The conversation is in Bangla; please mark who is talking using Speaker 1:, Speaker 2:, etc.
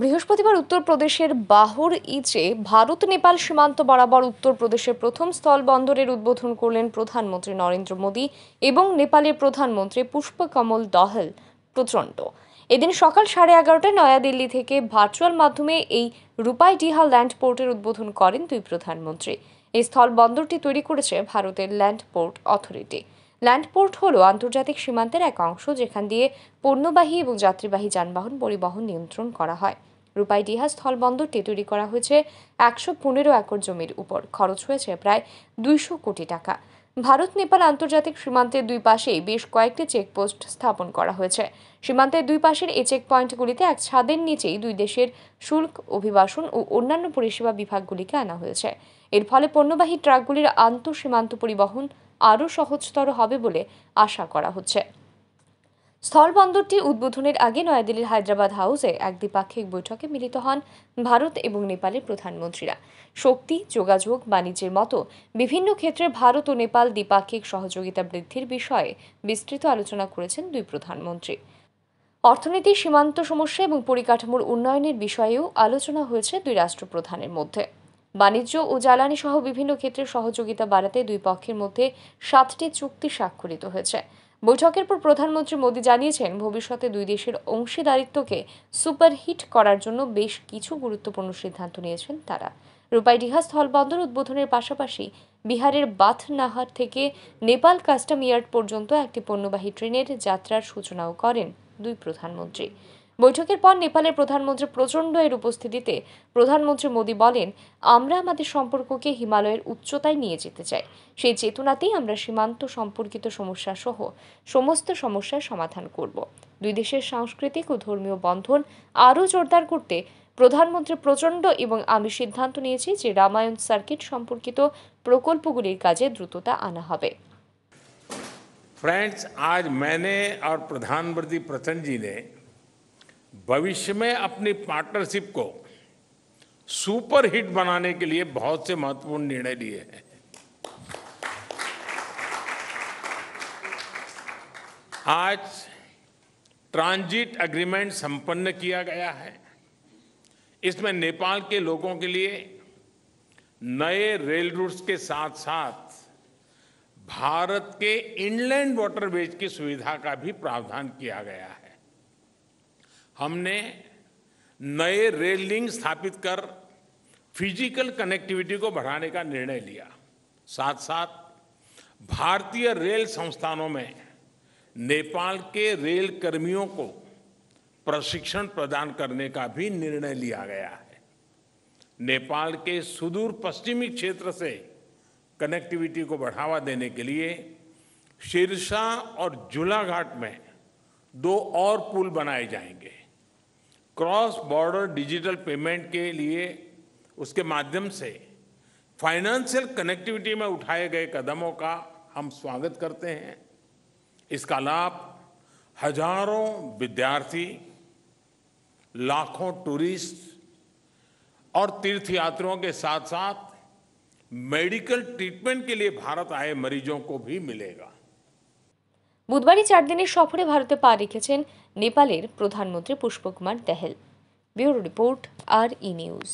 Speaker 1: বৃহস্পতিবার উত্তরপ্রদেশের বাহুর ইচে ভারত নেপাল সীমান্ত বরাবর উত্তরপ্রদেশের প্রথম স্থল বন্দরের উদ্বোধন করলেন প্রধানমন্ত্রী নরেন্দ্র মোদী এবং নেপালের প্রধানমন্ত্রী পুষ্পকমল দহল প্রচণ্ড এদিন সকাল সাড়ে এগারোটায় নয়াদিল্লি থেকে ভার্চুয়াল মাধ্যমে এই রূপাই ডিহা ল্যান্ড পোর্টের উদ্বোধন করেন দুই প্রধানমন্ত্রী এই স্থল বন্দরটি তৈরি করেছে ভারতের ল্যান্ড পোর্ট অথরিটি ল্যান্ডপোর্ট হল আন্তর্জাতিক সীমান্তের এক অংশ যেখান দিয়ে পণ্যবাহী এবং যাত্রীবাহী যানবাহন পরিবহন নিয়ন্ত্রণ করা হয় রূপাইডিহা স্থলবন্দরটি তৈরি করা হয়েছে একশো পনেরো একর জমির উপর খরচ হয়েছে প্রায় দুইশো কোটি টাকা ভারত নেপাল আন্তর্জাতিক সীমান্তের দুই পাশেই বেশ কয়েকটি চেকপোস্ট স্থাপন করা হয়েছে সীমান্তের দুই পাশের এই চেকপয়েন্টগুলিতে এক ছাদের নিচেই দুই দেশের শুল্ক অভিবাসন ও অন্যান্য পরিষেবা বিভাগগুলিকে আনা হয়েছে এর ফলে পণ্যবাহী ট্রাকগুলির আন্তঃসীমান্ত পরিবহন আরও সহজতর হবে বলে আশা করা হচ্ছে স্থলবন্দরটি উদ্বোধনের আগে নয়াদিল্লির হায়দ্রাবাদ হাউসে এক দ্বিপাক্ষিক বৈঠকে মিলিত হন ভারত এবং নেপালের প্রধানমন্ত্রীরা শক্তি যোগাযোগ বাণিজ্যের মতো বিভিন্ন ক্ষেত্রে ভারত ও নেপাল দ্বিপাক্ষিক সহযোগিতা বৃদ্ধির বিষয়ে বিস্তৃত আলোচনা করেছেন দুই প্রধানমন্ত্রী অর্থনীতি সীমান্ত সমস্যা এবং পরিকাঠামোর উন্নয়নের বিষয়েও আলোচনা হয়েছে দুই রাষ্ট্রপ্রধানের মধ্যে বাণিজ্য ও জ্বালানি সহ বিভিন্ন ক্ষেত্রে সহযোগিতা বাড়াতে দুই পক্ষের মধ্যে সাতটি চুক্তি স্বাক্ষরিত হয়েছে বৈঠকের পর প্রধানমন্ত্রী মোদী জানিয়েছেন ভবিষ্যতে দুই দেশের অংশীদারিত্বকে সুপারহিট করার জন্য বেশ কিছু গুরুত্বপূর্ণ সিদ্ধান্ত নিয়েছেন তারা রূপাইডিহা স্থলবন্দর উদ্বোধনের পাশাপাশি বিহারের বাথনাহার থেকে নেপাল কাস্টম ইয়ার্ড পর্যন্ত একটি পণ্যবাহী ট্রেনের যাত্রার সূচনাও করেন দুই প্রধানমন্ত্রী বৈঠকের পর নেপালের প্রধানমন্ত্রী প্রচণ্ড এর উপস্থিতিতে প্রধানমন্ত্রী মোদী বলেন আমরা আমাদের সম্পর্ককে হিমালয়ের উচ্চতায় নিয়ে যেতে চাই সেই চেতনাতেই আমরা সীমান্ত সম্পর্কিত সমস্যা সহ সমস্ত সমস্যার সমাধান করব দুই দেশের সাংস্কৃতিক ও ধর্মীয় বন্ধন আরও জোরদার করতে প্রধানমন্ত্রী প্রচণ্ড এবং আমি সিদ্ধান্ত নিয়েছি যে রামায়ণ সার্কিট সম্পর্কিত প্রকল্পগুলির কাজে দ্রুততা আনা হবে
Speaker 2: फ्रेंड्स आज मैंने और प्रधानमंत्री प्रचंड जी ने भविष्य में अपनी पार्टनरशिप को सुपर हिट बनाने के लिए बहुत से महत्वपूर्ण निर्णय लिए हैं आज ट्रांजिट एग्रीमेंट संपन्न किया गया है इसमें नेपाल के लोगों के लिए नए रेल रूट्स के साथ साथ भारत के इनलैंड वाटरवेज की सुविधा का भी प्रावधान किया गया है हमने नए रेल लिंक स्थापित कर फिजिकल कनेक्टिविटी को बढ़ाने का निर्णय लिया साथ साथ भारतीय रेल संस्थानों में नेपाल के रेल कर्मियों को प्रशिक्षण प्रदान करने का भी निर्णय लिया गया है नेपाल के सुदूर पश्चिमी क्षेत्र से कनेक्टिविटी को बढ़ावा देने के लिए शीरसा और झूलाघाट में दो और पुल बनाए जाएंगे क्रॉस बॉर्डर डिजिटल पेमेंट के लिए उसके माध्यम से फाइनेंशियल कनेक्टिविटी में उठाए गए कदमों का हम स्वागत करते हैं इसका लाभ हजारों विद्यार्थी लाखों टूरिस्ट और तीर्थयात्रियों के साथ साथ मेडिकल ट्रीटमेंट के लिए भारत आए मरीजों को भी मिलेगा
Speaker 1: বুধবারই চার দিনের সফরে ভারতে পা রেখেছেন নেপালের প্রধানমন্ত্রী পুষ্পকুমার দেহেল ব্যুরো রিপোর্ট আর ই নিউজ